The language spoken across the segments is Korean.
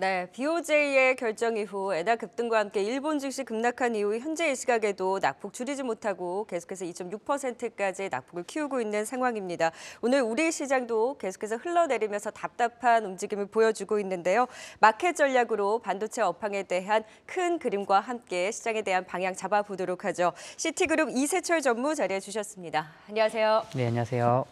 네, BOJ의 결정 이후 에다 급등과 함께 일본 증시 급락한 이후 현재 이 시각에도 낙폭 줄이지 못하고 계속해서 2.6%까지 낙폭을 키우고 있는 상황입니다. 오늘 우리 시장도 계속해서 흘러내리면서 답답한 움직임을 보여주고 있는데요. 마켓 전략으로 반도체 업황에 대한 큰 그림과 함께 시장에 대한 방향 잡아보도록 하죠. 시티그룹 이세철 전무 자리해 주셨습니다. 안녕하세요. 네, 안녕하세요.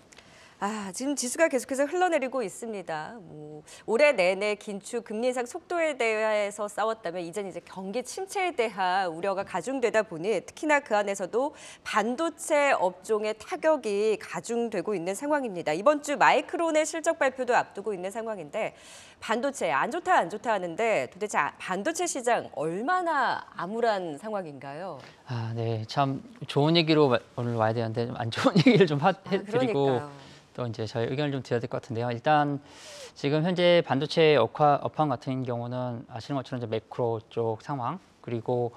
아, 지금 지수가 계속해서 흘러내리고 있습니다. 뭐, 올해 내내 긴축, 금리 인상 속도에 대해서 싸웠다면 이젠 이제 경기 침체에 대한 우려가 가중되다 보니 특히나 그 안에서도 반도체 업종의 타격이 가중되고 있는 상황입니다. 이번 주 마이크론의 실적 발표도 앞두고 있는 상황인데 반도체 안 좋다 안 좋다 하는데 도대체 아, 반도체 시장 얼마나 암울한 상황인가요? 아, 네. 참 좋은 얘기로 오늘 와야 되는데 안 좋은 얘기를 좀 해드리고 아, 또 이제 저희 의견을 좀 드려야 될 것 같은데요. 일단 지금 현재 반도체 업화, 업황 같은 경우는 아시는 것처럼 이제 매크로 쪽 상황 그리고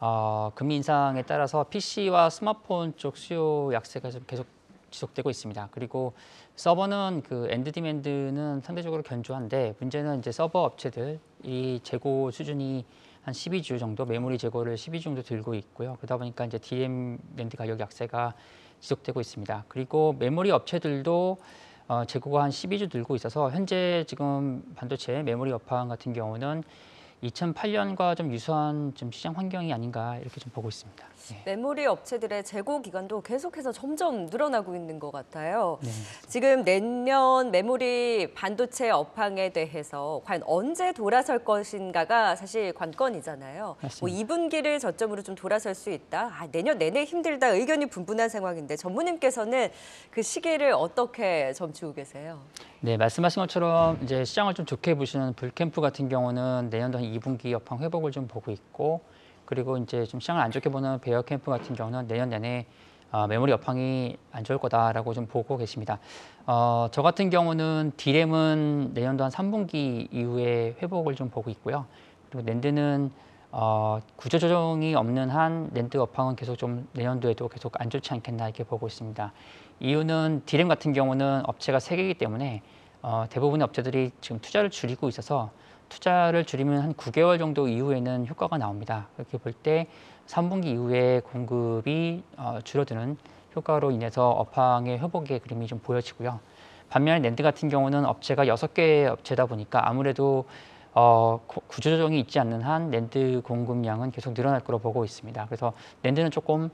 어, 금리 인상에 따라서 PC와 스마트폰 쪽 수요 약세가 좀 계속 지속되고 있습니다. 그리고 서버는 그 엔드 디맨드는 상대적으로 견조한데 문제는 이제 서버 업체들이 재고 수준이 한 12주 정도 메모리 재고를 12주 정도 들고 있고요. 그러다 보니까 이제 DM 랜드 가격 약세가 지속되고 있습니다. 그리고 메모리 업체들도 어, 재고가 한 12주 들고 있어서 현재 지금 반도체 메모리 업황 같은 경우는 2008년과 좀 유사한 좀 시장 환경이 아닌가 이렇게 좀 보고 있습니다. 네. 메모리 업체들의 재고 기간도 계속해서 점점 늘어나고 있는 것 같아요. 네. 지금 내년 메모리 반도체 업황에 대해서 과연 언제 돌아설 것인가가 사실 관건이잖아요. 맞뭐 2분기를 저점으로 좀 돌아설 수 있다. 아, 내년 내내 힘들다 의견이 분분한 상황인데 전무님께서는 그 시기를 어떻게 점치고 계세요? 네, 말씀하신 것처럼 이제 시장을 좀 좋게 보시는 불캠프 같은 경우는 내년도 한 2분기 여파 회복을 좀 보고 있고 그리고 이제 좀 시장을 안 좋게 보는 베어 캠프 같은 경우는 내년 내내 어, 메모리 여팡이 안 좋을 거다라고 좀 보고 계십니다. 어, 저 같은 경우는 디램은 내년도 한 3분기 이후에 회복을 좀 보고 있고요. 그리고 랜드는 어, 구조조정이 없는 한 랜드 업황은 계속 좀 내년도에도 계속 안 좋지 않겠나 이렇게 보고 있습니다. 이유는 디램 같은 경우는 업체가 세개이기 때문에 어, 대부분의 업체들이 지금 투자를 줄이고 있어서 투자를 줄이면 한 9개월 정도 이후에는 효과가 나옵니다. 이렇게 볼 때 3분기 이후에 공급이 어, 줄어드는 효과로 인해서 업황의 회복의 그림이 좀 보여지고요. 반면 랜드 같은 경우는 업체가 6개의 업체다 보니까 아무래도 어, 구조조정이 있지 않는 한 랜드 공급량은 계속 늘어날 거로 보고 있습니다. 그래서 랜드는 조금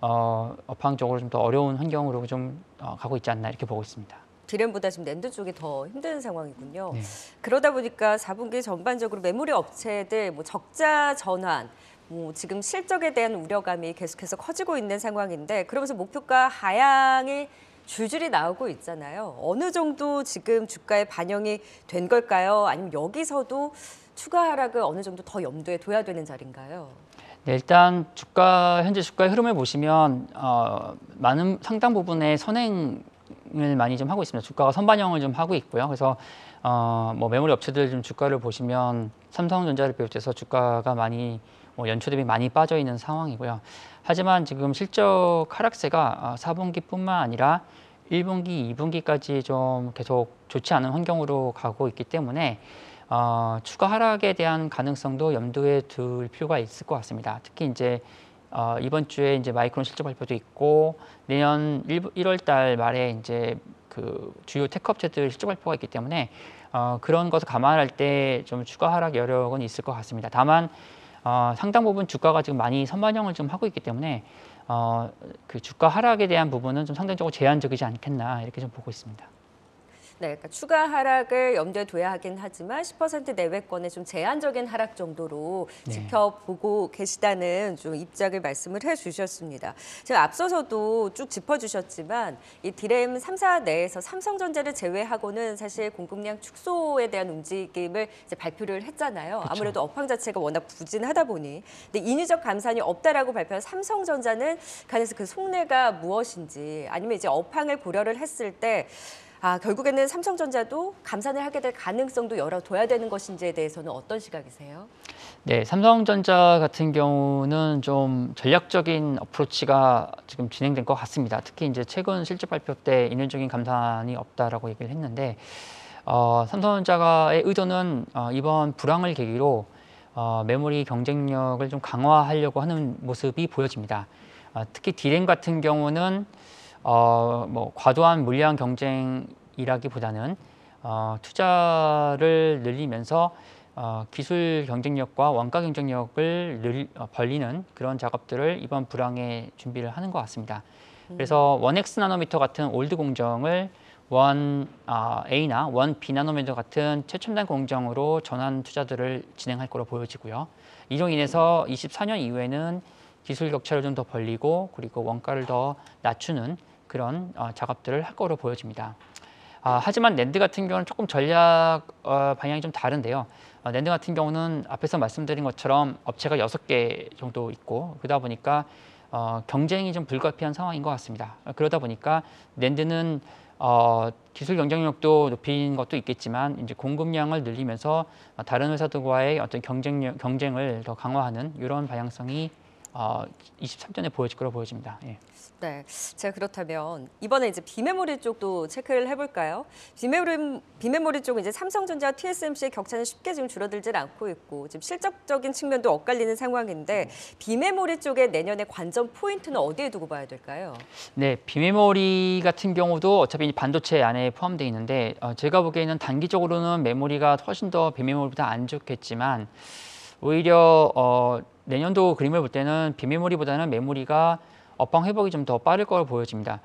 어, 업황적으로 좀 더 어려운 환경으로 좀 어, 가고 있지 않나 이렇게 보고 있습니다. 기름보다 지금 랜드 쪽이 더 힘든 상황이군요. 네. 그러다 보니까 4분기 전반적으로 메모리 업체들 뭐 적자 전환, 뭐 지금 실적에 대한 우려감이 계속해서 커지고 있는 상황인데 그러면서 목표가 하향이 줄줄이 나오고 있잖아요. 어느 정도 지금 주가에 반영이 된 걸까요? 아니면 여기서도 추가 하락을 어느 정도 더 염두에 둬야 되는 자리인가요? 네, 일단 주가 현재 주가의 흐름을 보시면 어, 많은 상당 부분의 선행 을 많이 좀 하고 있습니다. 주가가 선반영을 좀 하고 있고요. 그래서 어, 뭐 메모리 업체들 좀 주가를 보시면 삼성전자를 비롯해서 주가가 많이 뭐 연초 대비 많이 빠져 있는 상황이고요. 하지만 지금 실적 하락세가 4분기뿐만 어, 아니라 1분기, 2분기까지 좀 계속 좋지 않은 환경으로 가고 있기 때문에 어, 추가 하락에 대한 가능성도 염두에 둘 필요가 있을 것 같습니다. 특히 이제 어, 이번 주에 이제 마이크론 실적 발표도 있고 내년 1, 1월 달 말에 이제 그 주요 테크 업체들 실적 발표가 있기 때문에 어, 그런 것을 감안할 때 좀 추가 하락 여력은 있을 것 같습니다. 다만 어, 상당 부분 주가가 지금 많이 선반영을 좀 하고 있기 때문에 어, 그 주가 하락에 대한 부분은 좀 상당적으로 제한적이지 않겠나 이렇게 좀 보고 있습니다. 네, 그러니까 추가 하락을 염두에 둬야 하긴 하지만 10% 내외권의 좀 제한적인 하락 정도로 네. 지켜보고 계시다는 좀 입장을 말씀을 해주셨습니다. 지금 앞서서도 쭉 짚어주셨지만 이 디램 3사 내에서 삼성전자를 제외하고는 사실 공급량 축소에 대한 움직임을 이제 발표를 했잖아요. 그렇 아무래도 업황 자체가 워낙 부진하다 보니 근데 인위적 감산이 없다라고 발표한 삼성전자는 간에서 그 속내가 무엇인지 아니면 이제 업황을 고려를 했을 때 아, 결국에는 삼성전자도 감산을 하게 될 가능성도 열어둬야 되는 것인지에 대해서는 어떤 시각이세요? 네, 삼성전자 같은 경우는 좀 전략적인 어프로치가 지금 진행된 것 같습니다. 특히 이제 최근 실적 발표 때 인연적인 감산이 없다라고 얘기를 했는데 어, 삼성전자의 의도는 어, 이번 불황을 계기로 어, 메모리 경쟁력을 좀 강화하려고 하는 모습이 보여집니다. 어, 특히 디램 같은 경우는 어, 뭐 과도한 물량 경쟁이라기보다는 어, 투자를 늘리면서 어, 기술 경쟁력과 원가 경쟁력을 늘, 어, 벌리는 그런 작업들을 이번 불황에 준비를 하는 것 같습니다. 그래서 음. 원엑스 나노미터 같은 올드 공정을 원 어, A나 원 B 나노미터 같은 최첨단 공정으로 전환 투자들을 진행할 것으로 보여지고요. 이로 인해서 24년 이후에는 기술 격차를 좀 더 벌리고 그리고 원가를 더 낮추는 그런 어, 작업들을 할 거로 보여집니다. 아, 하지만 랜드 같은 경우는 조금 전략 어, 방향이 좀 다른데요. 랜드 어, 같은 경우는 앞에서 말씀드린 것처럼 업체가 여개 정도 있고 그러다 보니까 경쟁이 좀 불가피한 상황인 것 같습니다. 그러다 보니까 랜드는 어, 기술 경쟁력도 높인 것도 있겠지만 이제 공급량을 늘리면서 다른 회사들과의 어떤 경쟁력, 경쟁을 더 강화하는 이런 방향성이 어, 아, 23년에 보여질 거로 보여집니다. 예. 네, 제가 그렇다면 이번에 이제 비메모리 쪽도 체크를 해볼까요? 비메모리, 비메모리 쪽은 이제 삼성전자와 TSMC의 격차는 쉽게 지금 줄어들질 않고 있고 지금 실적적인 측면도 엇갈리는 상황인데 음. 비메모리 쪽의 내년의 관전 포인트는 어디에 두고 봐야 될까요? 네, 비메모리 같은 경우도 어차피 반도체 안에 포함되어 있는데 어, 제가 보기에는 단기적으로는 메모리가 훨씬 더 비메모리보다 안 좋겠지만 오히려 어, 내년도 그림을 볼 때는 비메모리보다는 메모리가 업황 회복이 좀 더 빠를 것로 보여집니다.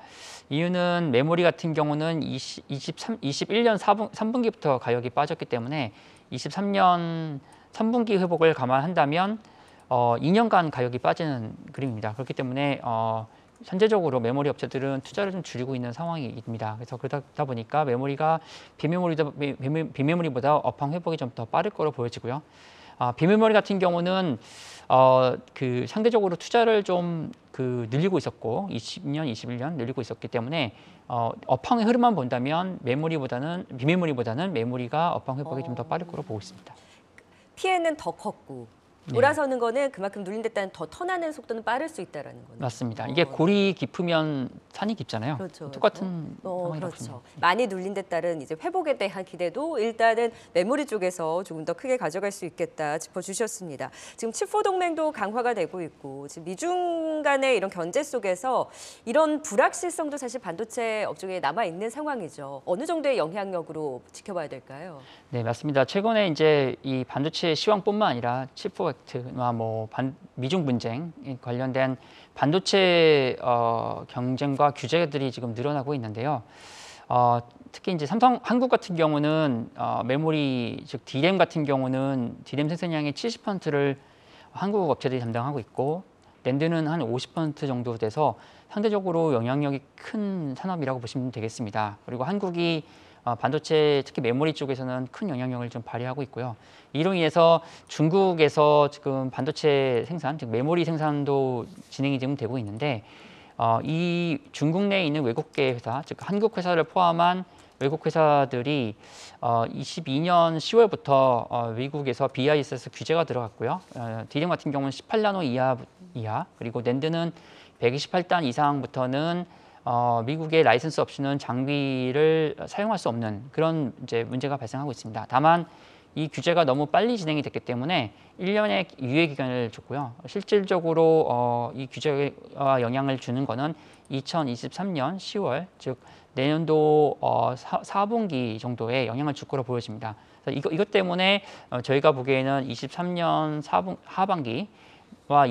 이유는 메모리 같은 경우는 20, 23, 21년 4분, 3분기부터 가격이 빠졌기 때문에 23년 3분기 회복을 감안한다면 어, 2년간 가격이 빠지는 그림입니다. 그렇기 때문에 어, 현재적으로 메모리 업체들은 투자를 좀 줄이고 있는 상황입니다. 그래서 그러다 보니까 메모리가 비메모리보다, 비메모리보다 업황 회복이 좀 더 빠를 거로 보여지고요. 아, 비밀머리 같은 경우는 어, 그 상대적으로 투자를 좀그 늘리고 있었고 20년, 21년 늘리고 있었기 때문에 어, 업황의 흐름만 본다면 메모리보다는 비밀머리보다는 메모리가 업황 회복이 어... 좀더 빠를 거로 보고 있습니다. 피해는 더 컸고 네. 돌아서는 거는 그만큼 눌린 데 따른 더 터나는 속도는 빠를 수 있다라는 거죠. 맞습니다. 이게 고리 어, 네. 깊으면 산이 깊잖아요. 그렇죠, 그렇죠. 똑같은 그 어, 그렇죠. 많이 눌린 데 따른 이제 회복에 대한 기대도 일단은 메모리 쪽에서 조금 더 크게 가져갈 수 있겠다 짚어주셨습니다. 지금 칩포 동맹도 강화가 되고 있고 지금 미중 간의 이런 견제 속에서 이런 불확실성도 사실 반도체 업종에 남아 있는 상황이죠. 어느 정도의 영향력으로 지켜봐야 될까요? 네, 맞습니다. 최근에 이제 이 반도체 시황뿐만 아니라 칩프 액트나 뭐 반, 미중 분쟁 관련된 반도체 어, 경쟁과 규제들이 지금 늘어나고 있는데요. 어, 특히 이제 삼성 한국 같은 경우는 어, 메모리 즉 DRAM 같은 경우는 DRAM 생산량의 70%를 한국 업체들이 담당하고 있고 랜드는 한 50% 정도 돼서 상대적으로 영향력이 큰 산업이라고 보시면 되겠습니다. 그리고 한국이 어, 반도체 특히 메모리 쪽에서는 큰 영향력을 좀 발휘하고 있고요. 이로 인해서 중국에서 지금 반도체 생산, 즉 메모리 생산도 진행이 지금 되고 있는데 어, 이 중국 내에 있는 외국계 회사, 즉 한국 회사를 포함한 외국 회사들이 어, 22년 10월부터 어, 미국에서 BISS 규제가 들어갔고요. 어, 디램 같은 경우는 18나노 이하, 이하 그리고 낸드는 128단 이상부터는 어, 미국의 라이선스 없이는 장비를 사용할 수 없는 그런 이제 문제가 발생하고 있습니다. 다만 이 규제가 너무 빨리 진행이 됐기 때문에 1년의 유예 기간을 줬고요. 실질적으로 어, 이규제와 영향을 주는 거는 2023년 10월 즉 내년도 어, 사, 4, 분기 정도에 영향을 줄 거로 보여집니다. 그래서 이거, 이것 때문에 어, 저희가 보기에는 23년 4분, 하반기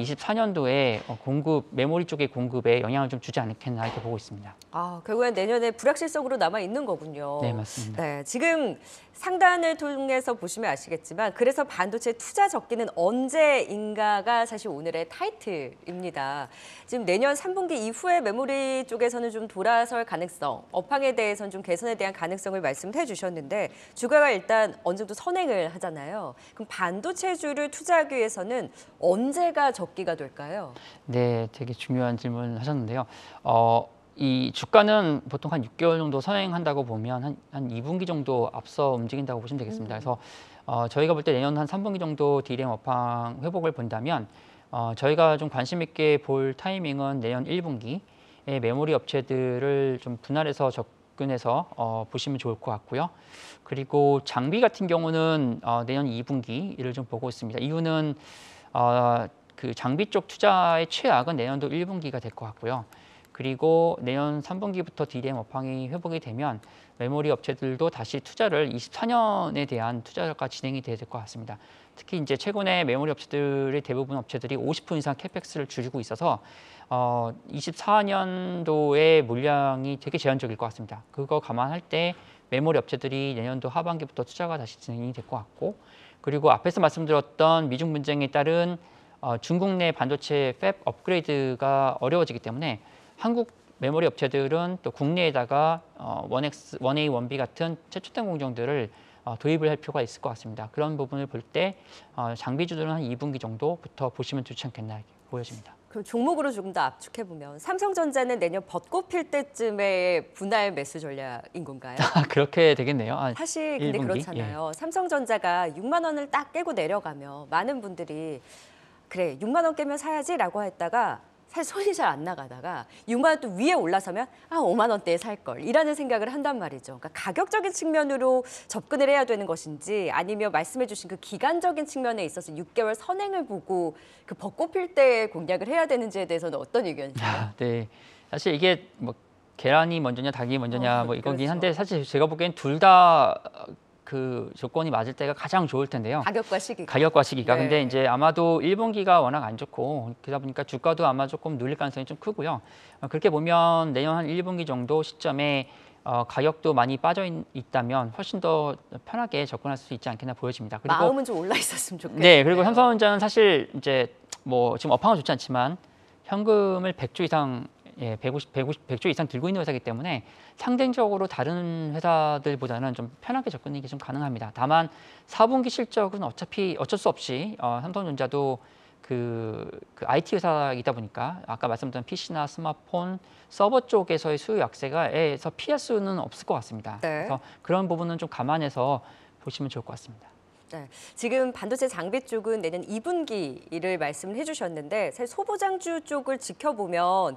24년도에 어, 공급 메모리 쪽의 공급에 영향을 좀 주지 않겠나 이렇게 보고 있습니다. 아 결국엔 내년에 불확실성으로 남아 있는 거군요. 네 맞습니다. 네 지금 상단을 통해서 보시면 아시겠지만 그래서 반도체 투자 적기는 언제인가가 사실 오늘의 타이틀입니다. 지금 내년 3분기 이후에 메모리 쪽에서는 좀 돌아설 가능성, 업황에 대해서는 좀 개선에 대한 가능성을 말씀해 주셨는데 주가가 일단 어느 정도 선행을 하잖아요. 그럼 반도체주를 투자하기 위해서는 언제가 적기가 될까요? 네, 되게 중요한 질문 을 하셨는데요. 어, 이 주가는 보통 한 6개월 정도 선행한다고 보면 한, 한 2분기 정도 앞서 움직인다고 보시면 되겠습니다. 음. 그래서 어, 저희가 볼 때 내년 한 3분기 정도 디램 업황 회복을 본다면 어, 저희가 좀 관심 있게 볼 타이밍은 내년 1분기에 메모리 업체들을 좀 분할해서 접근해서 어, 보시면 좋을 것 같고요. 그리고 장비 같은 경우는 어, 내년 2분기를 좀 보고 있습니다. 이유는 어, 그 장비 쪽 투자의 최악은 내년도 1분기가 될 것 같고요. 그리고 내년 3분기부터 DRAM 업황이 회복이 되면 메모리 업체들도 다시 투자를 24년에 대한 투자가 진행이 돼야 될것 같습니다. 특히 이제 최근에 메모리 업체들의 대부분 업체들이 50% 이상 캐펙스를 줄이고 있어서 어 24년도의 물량이 되게 제한적일 것 같습니다. 그거 감안할 때 메모리 업체들이 내년도 하반기부터 투자가 다시 진행이 될 것 같고 그리고 앞에서 말씀드렸던 미중 분쟁에 따른 어, 중국 내 반도체 팹 업그레이드가 어려워지기 때문에 한국 메모리 업체들은 또 국내에다가 어, 1X, 1A, 1B 같은 최첨단 공정들을 어, 도입을 할 필요가 있을 것 같습니다. 그런 부분을 볼 때 어, 장비주들은 한 2분기 정도부터 보시면 좋지 않겠나 보여집니다. 그럼 종목으로 조금 더 압축해 보면 삼성전자는 내년 벚꽃 필 때쯤에 분할 매수 전략인 건가요? 아, 그렇게 되겠네요. 아, 사실 근데 1분기? 그렇잖아요. 예. 삼성전자가 6만 원을 딱 깨고 내려가면 많은 분들이 그래 6만 원 깨면 사야지라고 했다가 사실 손이 잘 안 나가다가 6만 원 또 위에 올라서면 아 5만 원대에 살 걸 이라는 생각을 한단 말이죠. 그러니까 가격적인 측면으로 접근을 해야 되는 것인지 아니면 말씀해 주신 그 기간적인 측면에 있어서 6개월 선행을 보고 그 벚꽃 필때 공략을 해야 되는지에 대해서는 어떤 의견이신가요 아, 네. 사실 이게 뭐 계란이 먼저냐 닭이 먼저냐 어, 뭐 이거긴 그렇죠. 한데 사실 제가 보기엔 둘다 그 조건이 맞을 때가 가장 좋을 텐데요. 가격과 시기. 가격과 시기가. 네. 근데 이제 아마도 1분기가 워낙 안 좋고 그러다 보니까 주가도 아마 조금 눌릴 가능성이 좀 크고요. 어, 그렇게 보면 내년 한 1분기 정도 시점에 어, 가격도 많이 빠져 있, 다면 훨씬 더 편하게 접근할 수 있지 않겠나 보여집니다. 그리고, 마음은 좀 올라 있었으면 좋겠네요. 네, 그리고 삼성전자는 사실 이제 뭐 지금 업황은 좋지 않지만 현금을 100조 이상 예, 150, 150, 100조 이상 들고 있는 회사이기 때문에 상대적으로 다른 회사들보다는 좀 편하게 접근이 좀 가능합니다. 다만 4분기 실적은 어차피 어쩔 수 없이 어, 삼성전자도 그, 그 IT 회사이다 보니까 아까 말씀드린 PC나 스마트폰, 서버 쪽에서의 수요 약세가에서 피할 수는 없을 것 같습니다. 네. 그래서 그런 부분은 좀 감안해서 보시면 좋을 것 같습니다. 네, 지금 반도체 장비 쪽은 내년 2분기를 말씀을 해주셨는데 사실 소보장주 쪽을 지켜보면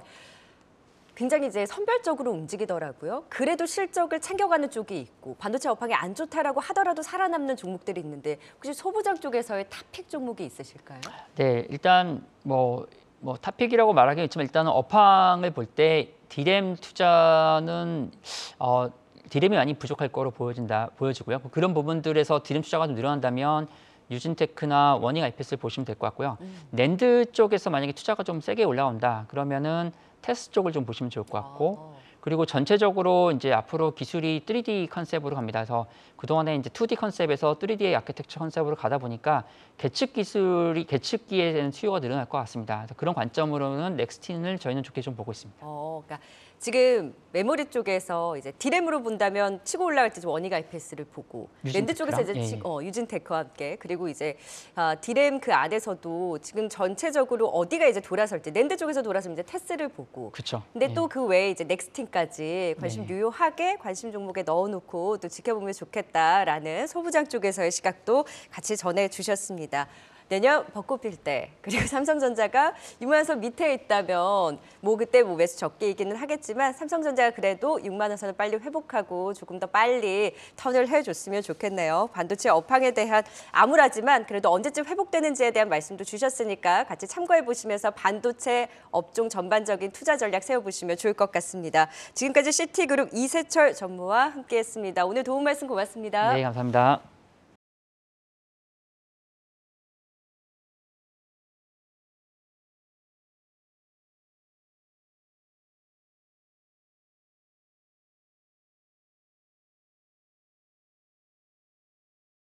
굉장히 이제 선별적으로 움직이더라고요. 그래도 실적을 챙겨가는 쪽이 있고 반도체 업황이 안 좋다라고 하더라도 살아남는 종목들이 있는데 혹시 소부장 쪽에서의 탑픽 종목이 있으실까요? 네, 일단 뭐, 뭐 탑픽이라고 말하기는 있지만 일단은 업황을 볼 때 디램 투자는 어, 디램이 많이 부족할 거로 보여진다 보여지고요. 뭐 그런 부분들에서 디램 투자가 좀 늘어난다면 유진테크나 워닝 IPS를 보시면 될 것 같고요. 음. 랜드 쪽에서 만약에 투자가 좀 세게 올라온다 그러면은 테스트 쪽을 좀 보시면 좋을 것 같고 아. 그리고 전체적으로 이제 앞으로 기술이 3D 컨셉으로 갑니다. 그래서 그동안에 이제 2D 컨셉에서 3D의 아키텍처 컨셉으로 가다 보니까 계측 기술이 계측기에 대한 수요가 늘어날 것 같습니다. 그래서 그런 관점으로는 넥스틴을 저희는 좋게 좀 보고 있습니다. 어, 그러니까 지금 메모리 쪽에서 이제 디램으로 본다면 치고 올라갈 때 좀 원이가 IPS를 보고 랜드 쪽에서 이제 예. 예. 어, 유진 테크와 함께 그리고 이제 어, 아, 디램 그 안에서도 지금 전체적으로 어디가 이제 돌아설 지 랜드 쪽에서 돌아서면 이제 테스를 보고 그쵸. 근데 예. 또그 외에 이제 넥스팅까지 관심 네. 유효하게 관심 종목에 넣어놓고 또 지켜보면 좋겠다라는 소부장 쪽에서의 시각도 같이 전해 주셨습니다. 내년 벚꽃 필 때 그리고 삼성전자가 육만 원 밑에 있다면 뭐 그때 뭐 매수 적게 이기는 하겠지만 삼성전자가 그래도 육만 원선을 빨리 회복하고 조금 더 빨리 턴을 해줬으면 좋겠네요. 반도체 업황에 대한 암울하지만 그래도 언제쯤 회복되는지에 대한 말씀도 주셨으니까 같이 참고해 보시면서 반도체 업종 전반적인 투자 전략 세워보시면 좋을 것 같습니다. 지금까지 시티그룹 이세철 전무와 함께했습니다. 오늘 도움 말씀 고맙습니다. 네, 감사합니다.